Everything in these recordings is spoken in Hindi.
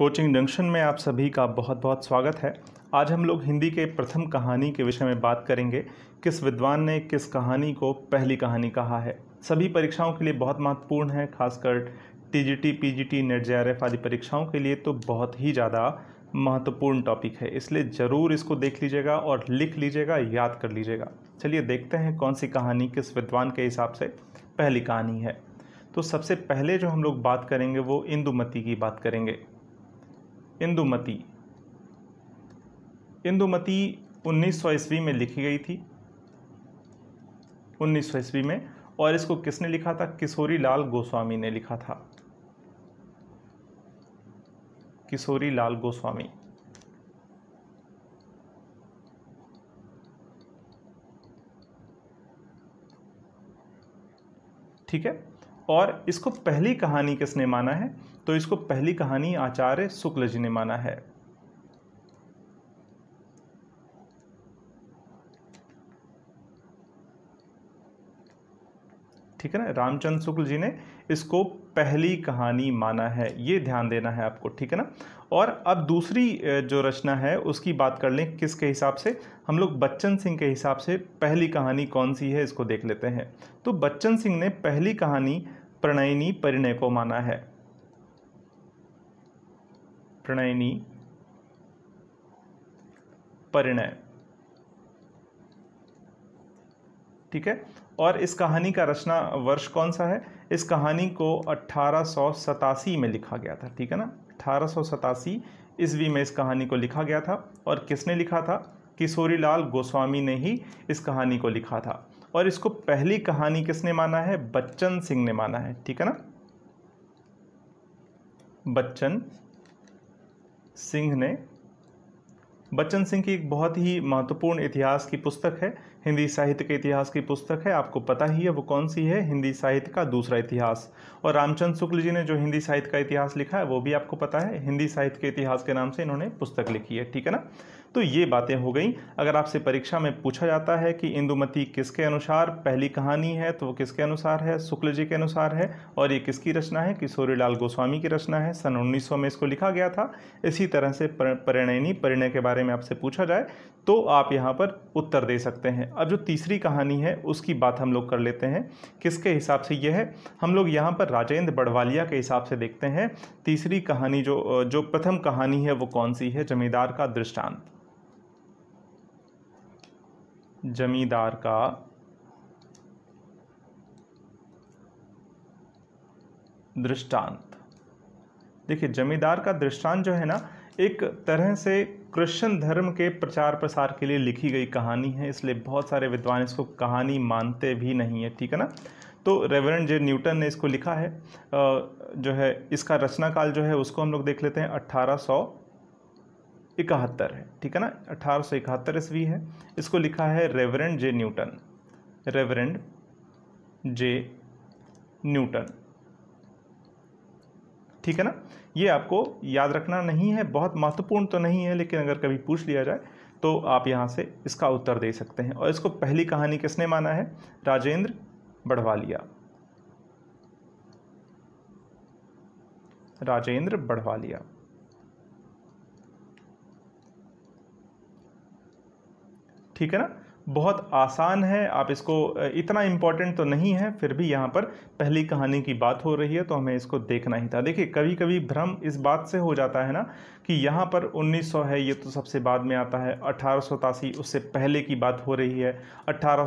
कोचिंग जंक्शन में आप सभी का बहुत बहुत स्वागत है आज हम लोग हिंदी के प्रथम कहानी के विषय में बात करेंगे किस विद्वान ने किस कहानी को पहली कहानी कहा है सभी परीक्षाओं के लिए बहुत महत्वपूर्ण है खासकर T T G P G T NET J R F आदि परीक्षाओं के लिए तो बहुत ही ज़्यादा महत्वपूर्ण टॉपिक है इसलिए ज़रूर इसको देख लीजिएगा और लिख लीजिएगा याद कर लीजिएगा चलिए देखते हैं कौन सी कहानी किस विद्वान के हिसाब से पहली कहानी है तो सबसे पहले जो हम लोग बात करेंगे वो इंदुमती की बात करेंगे इंदुमती इंदुमती 1900 ईस्वी में लिखी गई थी 1900 ईस्वी में और इसको किसने लिखा था किशोरी लाल गोस्वामी ने लिखा था किशोरी लाल गोस्वामी ठीक है और इसको पहली कहानी किसने माना है तो इसको पहली कहानी आचार्य शुक्ल जी ने माना है ठीक है ना रामचंद्र शुक्ल जी ने इसको पहली कहानी माना है ये ध्यान देना है आपको ठीक है ना और अब दूसरी जो रचना है उसकी बात कर लें किसके हिसाब से हम लोग बच्चन सिंह के हिसाब से पहली कहानी कौन सी है इसको देख लेते हैं तो बच्चन सिंह ने पहली कहानी प्रणयनी परिणय को माना है प्रणयनी परिणय ठीक है और इस कहानी का रचना वर्ष कौन सा है इस कहानी को अट्ठारह में लिखा गया था ठीक है ना अट्ठारह ईस्वी में इस कहानी को लिखा गया था और किसने लिखा था किशोरीलाल गोस्वामी ने ही इस कहानी को लिखा था और इसको पहली कहानी किसने माना है बच्चन सिंह ने माना है ठीक है ना बच्चन सिंह ने बच्चन सिंह की एक बहुत ही महत्वपूर्ण इतिहास की पुस्तक है हिंदी साहित्य के इतिहास की पुस्तक है आपको पता ही है वो कौन सी है हिंदी साहित्य का दूसरा इतिहास और रामचंद्र शुक्ल जी ने जो हिंदी साहित्य का इतिहास लिखा है वो भी आपको पता है हिंदी साहित्य के इतिहास के नाम से इन्होंने पुस्तक लिखी है ठीक है ना तो ये बातें हो गई अगर आपसे परीक्षा में पूछा जाता है कि इंदुमती किसके अनुसार पहली कहानी है तो वो किसके अनुसार है शुक्ल जी के अनुसार है और ये किसकी रचना है किशोरीलाल गोस्वामी की रचना है सन 1900 में इसको लिखा गया था इसी तरह से परिणयनी परिणय के बारे में आपसे पूछा जाए तो आप यहाँ पर उत्तर दे सकते हैं अब जो तीसरी कहानी है उसकी बात हम लोग कर लेते हैं किसके हिसाब से यह है हम लोग यहाँ पर राजेंद्र बड़वालिया के हिसाब से देखते हैं तीसरी कहानी जो जो प्रथम कहानी है वो कौन सी है जमींदार का दृष्टांत जमींदार का दृष्टांत देखिए जमींदार का दृष्टांत जो है ना एक तरह से क्रिश्चियन धर्म के प्रचार प्रसार के लिए लिखी गई कहानी है इसलिए बहुत सारे विद्वान इसको कहानी मानते भी नहीं है ठीक है ना तो रेवरेंड जे न्यूटन ने इसको लिखा है जो है इसका रचना काल जो है उसको हम लोग देख लेते हैं सौ इकहत्तर है ठीक है ना अठारह सौ इकहत्तर ईस्वी है इसको लिखा है reverend J Newton reverend J Newton ठीक है ना ये आपको याद रखना नहीं है बहुत महत्वपूर्ण तो नहीं है लेकिन अगर कभी पूछ लिया जाए तो आप यहाँ से इसका उत्तर दे सकते हैं और इसको पहली कहानी किसने माना है राजेंद्र बढ़वालिया राजेंद्र बढ़वालिया ठीक है ना बहुत आसान है आप इसको इतना इम्पॉर्टेंट तो नहीं है फिर भी यहाँ पर पहली कहानी की बात हो रही है तो हमें इसको देखना ही था देखिए कभी कभी भ्रम इस बात से हो जाता है ना कि यहाँ पर 1900 है ये तो सबसे बाद में आता है अठारह उससे पहले की बात हो रही है अट्ठारह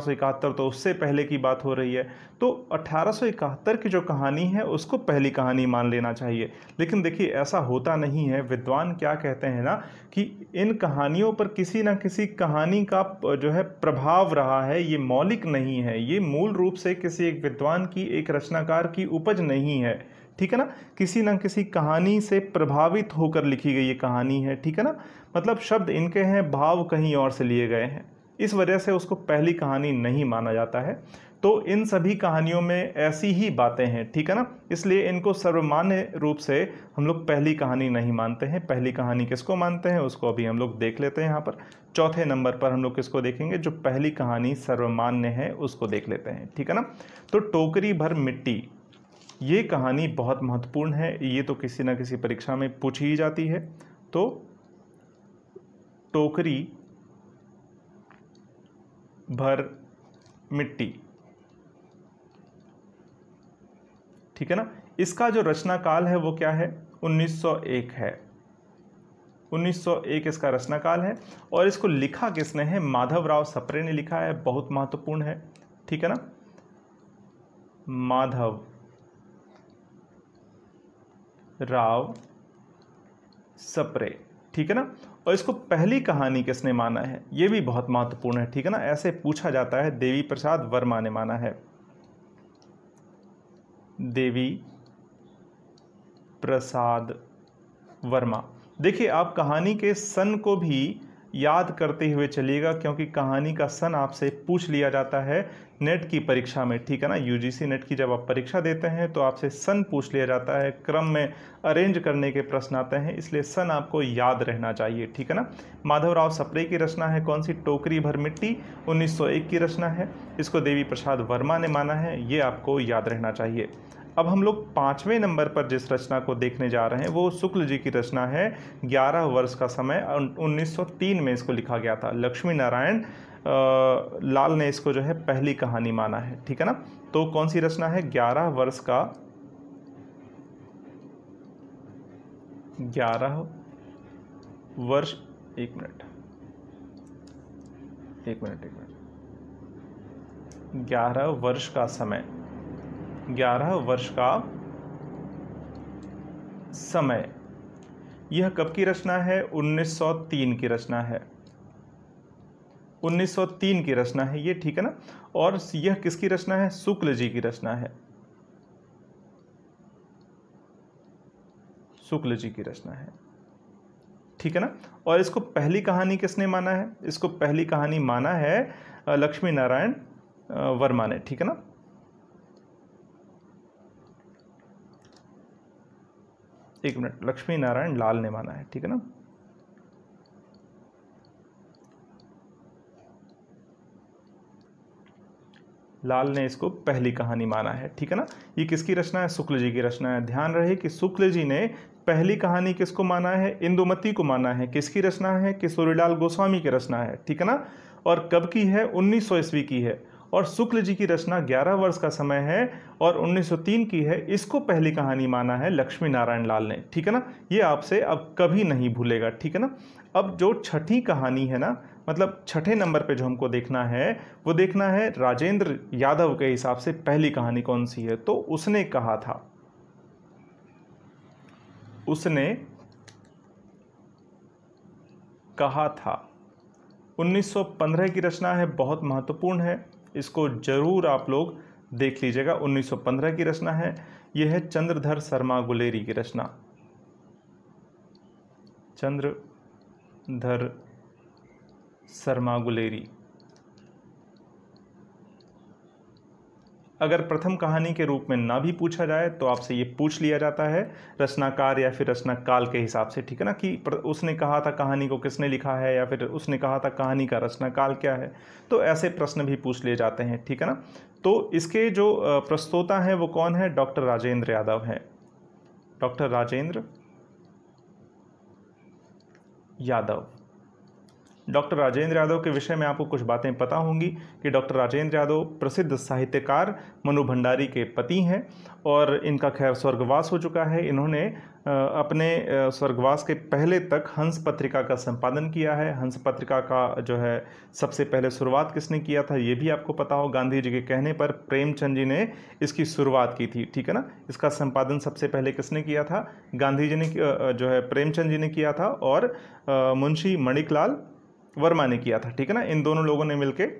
तो उससे पहले की बात हो रही है तो अट्ठारह की जो कहानी है उसको पहली कहानी मान लेना चाहिए लेकिन देखिए ऐसा होता नहीं है विद्वान क्या कहते हैं ना कि इन कहानियों पर किसी ना किसी कहानी का जो है प्रभाव रहा है ये मौलिक नहीं है ये मूल रूप से किसी एक विद्वान की एक रचनाकार की उपज नहीं है ठीक है ना किसी ना किसी कहानी से प्रभावित होकर लिखी गई ये कहानी है ठीक है ना मतलब शब्द इनके हैं भाव कहीं और से लिए गए हैं इस वजह से उसको पहली कहानी नहीं माना जाता है तो इन सभी कहानियों में ऐसी ही बातें हैं ठीक है ना इसलिए इनको सर्वमान्य रूप से हम लोग पहली कहानी नहीं मानते हैं पहली कहानी किसको मानते हैं उसको अभी हम लोग देख लेते हैं यहाँ पर चौथे नंबर पर हम लोग किसको देखेंगे जो पहली कहानी सर्वमान्य है उसको देख लेते हैं ठीक है ना तो टोकरी भर मिट्टी ये कहानी बहुत महत्वपूर्ण है ये तो किसी ना किसी परीक्षा में पूछी ही जाती है तो टोकरी भर मिट्टी ठीक है ना इसका जो रचना काल है वो क्या है 1901 है 1901 इसका रचना काल है और इसको लिखा किसने है माधव राव सप्रे ने लिखा है बहुत महत्वपूर्ण है ठीक है ना माधव राव सप्रे ठीक है ना और इसको पहली कहानी किसने माना है यह भी बहुत महत्वपूर्ण है ठीक है ना ऐसे पूछा जाता है देवी प्रसाद वर्मा ने माना है देवी प्रसाद वर्मा देखिए आप कहानी के सन को भी याद करते हुए चलिएगा क्योंकि कहानी का सन आपसे पूछ लिया जाता है नेट की परीक्षा में ठीक है ना यूजीसी नेट की जब आप परीक्षा देते हैं तो आपसे सन पूछ लिया जाता है क्रम में अरेंज करने के प्रश्न आते हैं इसलिए सन आपको याद रहना चाहिए ठीक है ना माधवराव सप्रे की रचना है कौन सी टोकरी भर मिट्टी 1901 की रचना है इसको देवी प्रसाद वर्मा ने माना है ये आपको याद रहना चाहिए अब हम लोग पाँचवें नंबर पर जिस रचना को देखने जा रहे हैं वो शुक्ल जी की रचना है ग्यारह वर्ष का समय उन्नीस में इसको लिखा गया था लक्ष्मी नारायण लाल ने इसको जो है पहली कहानी माना है ठीक है ना तो कौन सी रचना है ग्यारह वर्ष का ग्यारह वर्ष एक मिनट एक मिनट एक मिनट ग्यारह वर्ष का समय ग्यारह वर्ष का समय यह कब की रचना है 1903 की रचना है 1903 की रचना है ये ठीक है ना और यह किसकी रचना है शुक्ल जी की रचना है शुक्ल जी की रचना है ठीक है ना और इसको पहली कहानी किसने माना है इसको पहली कहानी माना है लक्ष्मी नारायण वर्मा ने ठीक है ना एक मिनट लक्ष्मी नारायण लाल ने माना है ठीक है ना लाल ने इसको पहली कहानी माना है ठीक है ना ये किसकी रचना है शुक्ल जी की रचना है ध्यान रहे कि शुक्ल जी ने पहली कहानी किसको माना है इंदुमती को माना है किसकी रचना है किशोरीलाल गोस्वामी की रचना है ठीक है ना और कब की है उन्नीस ईस्वी की है और शुक्ल जी की रचना 11 वर्ष का समय है और 1903 की है इसको पहली कहानी माना है लक्ष्मी नारायण लाल ने ठीक है ना ये आपसे अब कभी नहीं भूलेगा ठीक है ना अब जो छठी कहानी है ना मतलब छठे नंबर पे जो हमको देखना है वो देखना है राजेंद्र यादव के हिसाब से पहली कहानी कौन सी है तो उसने कहा था उसने कहा था 1915 की रचना है बहुत महत्वपूर्ण है इसको ज़रूर आप लोग देख लीजिएगा 1915 की रचना है यह है चंद्रधर शर्मा गुलेरी की रचना चंद्रधर शर्मा गुलेरी अगर प्रथम कहानी के रूप में ना भी पूछा जाए तो आपसे ये पूछ लिया जाता है रचनाकार या फिर रचनाकाल के हिसाब से ठीक है ना कि उसने कहा था कहानी को किसने लिखा है या फिर उसने कहा था कहानी का रचनाकाल क्या है तो ऐसे प्रश्न भी पूछ लिए जाते हैं ठीक है ना तो इसके जो प्रस्तोता हैं वो कौन है डॉक्टर राजेंद्र यादव हैं डॉक्टर राजेंद्र यादव डॉक्टर राजेंद्र यादव के विषय में आपको कुछ बातें पता होंगी कि डॉक्टर राजेंद्र यादव प्रसिद्ध साहित्यकार मनु भंडारी के पति हैं और इनका खैर स्वर्गवास हो चुका है इन्होंने अपने स्वर्गवास के पहले तक हंस पत्रिका का संपादन किया है हंस पत्रिका का जो है सबसे पहले शुरुआत किसने किया था ये भी आपको पता हो गांधी जी के कहने पर प्रेमचंद जी ने इसकी शुरुआत की थी ठीक है ना इसका संपादन सबसे पहले किसने किया था गांधी जी ने जो है प्रेमचंद जी ने किया था और मुंशी मणिकलाल वर्मा ने किया था ठीक है ना इन दोनों लोगों ने मिलकर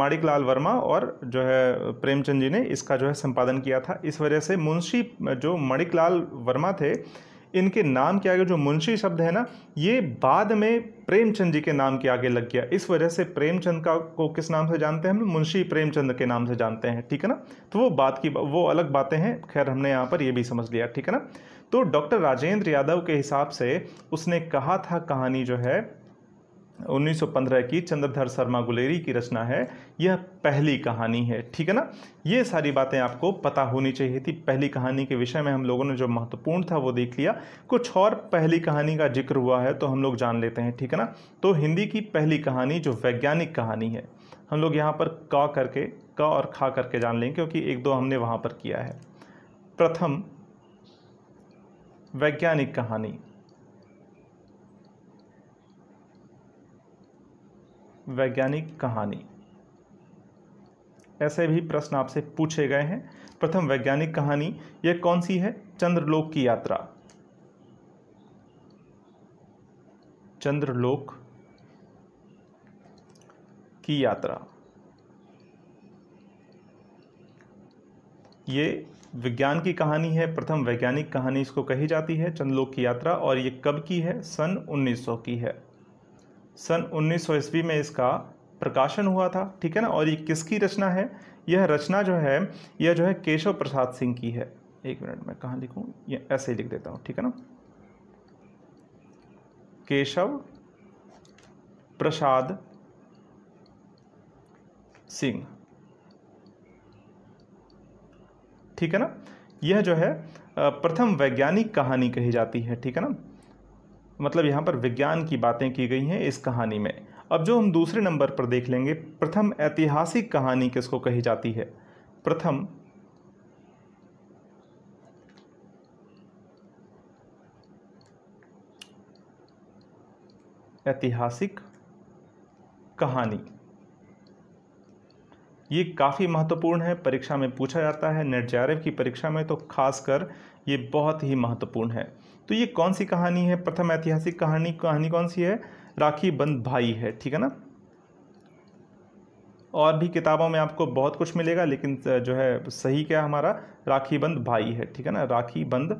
माणिक लाल वर्मा और जो है प्रेमचंद जी ने इसका जो है संपादन किया था इस वजह से मुंशी जो माणिक लाल वर्मा थे इनके नाम के आगे जो मुंशी शब्द है ना ये बाद में प्रेमचंद जी के नाम के आगे लग गया इस वजह से प्रेमचंद का को किस नाम से जानते हैं हम मुंशी प्रेमचंद के नाम से जानते हैं ठीक है ना तो वो बात की वो अलग बातें हैं खैर हमने यहाँ पर ये भी समझ लिया ठीक है ना तो डॉक्टर राजेंद्र यादव के हिसाब से उसने कहा था कहानी जो है 1915 की चंद्रधर शर्मा गुलेरी की रचना है यह पहली कहानी है ठीक है ना ये सारी बातें आपको पता होनी चाहिए थी पहली कहानी के विषय में हम लोगों ने जो महत्वपूर्ण था वो देख लिया कुछ और पहली कहानी का जिक्र हुआ है तो हम लोग जान लेते हैं ठीक है ना तो हिंदी की पहली कहानी जो वैज्ञानिक कहानी है हम लोग यहाँ पर क करके क और खा करके जान लेंगे क्योंकि एक दो हमने वहाँ पर किया है प्रथम वैज्ञानिक कहानी वैज्ञानिक कहानी ऐसे भी प्रश्न आपसे पूछे गए हैं प्रथम वैज्ञानिक कहानी यह कौन सी है चंद्रलोक की यात्रा चंद्रलोक की यात्रा ये विज्ञान की कहानी है प्रथम वैज्ञानिक कहानी इसको कही जाती है चंद्रलोक की यात्रा और ये कब की है सन 1900 की है सन 1900 ईस्वी में इसका प्रकाशन हुआ था ठीक है ना और ये किसकी रचना है यह रचना जो है यह जो है केशव प्रसाद सिंह की है एक मिनट मैं कहाँ लिखूँ ये ऐसे ही लिख देता हूँ ठीक है ना केशव प्रसाद सिंह ठीक है ना यह जो है प्रथम वैज्ञानिक कहानी कही जाती है ठीक है ना मतलब यहाँ पर विज्ञान की बातें की गई हैं इस कहानी में अब जो हम दूसरे नंबर पर देख लेंगे प्रथम ऐतिहासिक कहानी किसको कही जाती है प्रथम ऐतिहासिक कहानी ये काफ़ी महत्वपूर्ण है परीक्षा में पूछा जाता है नेट जे की परीक्षा में तो खासकर ये बहुत ही महत्वपूर्ण है तो ये कौन सी कहानी है प्रथम ऐतिहासिक कहानी कहानी कौन सी है राखी बंद भाई है ठीक है ना और भी किताबों में आपको बहुत कुछ मिलेगा लेकिन जो है सही क्या हमारा राखी बंद भाई है ठीक है ना राखी बंद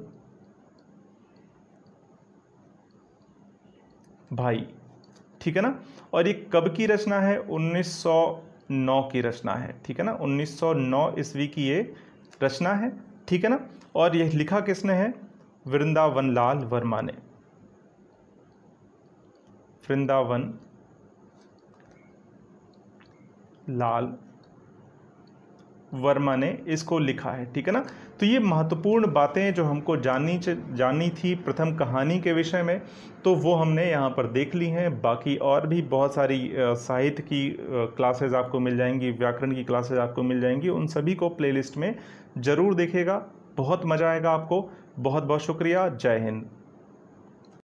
भाई ठीक है ना और ये कब की रचना है उन्नीस 1909 की रचना है ठीक है ना 1909 ईस्वी की ये रचना है ठीक है ना और यह लिखा किसने है वृंदावन लाल वर्मा ने वृंदावन लाल वर्मा ने इसको लिखा है ठीक है ना तो ये महत्वपूर्ण बातें जो हमको जाननी जाननी थी प्रथम कहानी के विषय में तो वो हमने यहाँ पर देख ली हैं बाकी और भी बहुत सारी साहित्य की क्लासेज आपको मिल जाएंगी व्याकरण की क्लासेज आपको मिल जाएंगी उन सभी को प्लेलिस्ट में ज़रूर देखेगा बहुत मज़ा आएगा आपको बहुत बहुत शुक्रिया जय हिंद